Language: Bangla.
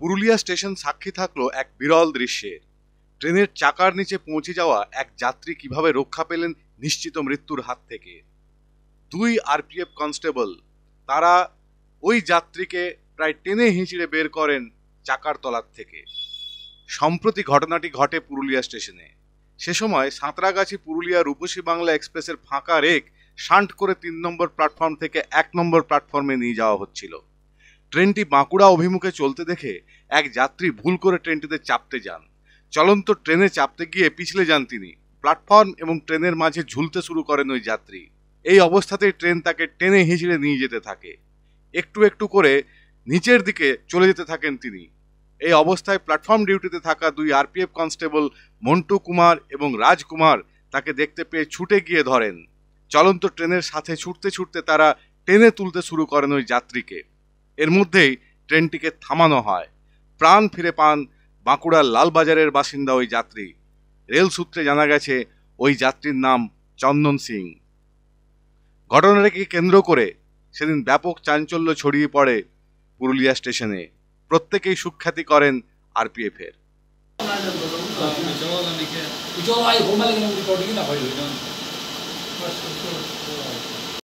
পুরুলিয়া স্টেশন সাক্ষী থাকলো এক বিরল দৃশ্যের ট্রেনের চাকার নিচে পৌঁছে যাওয়া এক যাত্রী কিভাবে রক্ষা পেলেন নিশ্চিত মৃত্যুর হাত থেকে দুই আরপিএফ কনস্টেবল তারা ওই যাত্রীকে প্রায় টেনে হিঁচড়ে বের করেন চাকার তলার থেকে সম্প্রতি ঘটনাটি ঘটে পুরুলিয়া স্টেশনে সে সময় সাঁতরাগাছি পুরুলিয়া রূপসী বাংলা এক্সপ্রেসের ফাঁকা রেক শান্ট করে তিন নম্বর প্ল্যাটফর্ম থেকে এক নম্বর প্ল্যাটফর্মে নিয়ে যাওয়া হচ্ছিল ট্রেনটি বাঁকুড়া অভিমুখে চলতে দেখে এক যাত্রী ভুল করে ট্রেনটিতে চাপতে যান চলন্ত ট্রেনে চাপতে গিয়ে পিছলে যান তিনি প্ল্যাটফর্ম এবং ট্রেনের মাঝে ঝুলতে শুরু করেন ওই যাত্রী এই অবস্থাতেই ট্রেন তাকে টেনে হিঁচড়ে নিয়ে যেতে থাকে একটু একটু করে নিচের দিকে চলে যেতে থাকেন তিনি এই অবস্থায় প্ল্যাটফর্ম ডিউটিতে থাকা দুই আরপিএফ কনস্টেবল মন্টু কুমার এবং রাজকুমার তাকে দেখতে পেয়ে ছুটে গিয়ে ধরেন চলন্ত ট্রেনের সাথে ছুটতে ছুটতে তারা টেনে তুলতে শুরু করেন ওই যাত্রীকে এর মধ্যেই ট্রেনটিকে থামানো হয় প্রাণ ফিরে পান বাঁকুড়ার লালবাজারের বাসিন্দা ওই যাত্রী রেল সূত্রে জানা গেছে ওই যাত্রীর নাম চন্দন সিং ঘটনাটাকে কেন্দ্র করে সেদিন ব্যাপক চাঞ্চল্য ছড়িয়ে পড়ে পুরুলিয়া স্টেশনে প্রত্যেকেই সুখ্যাতি করেন আরপিএফের এর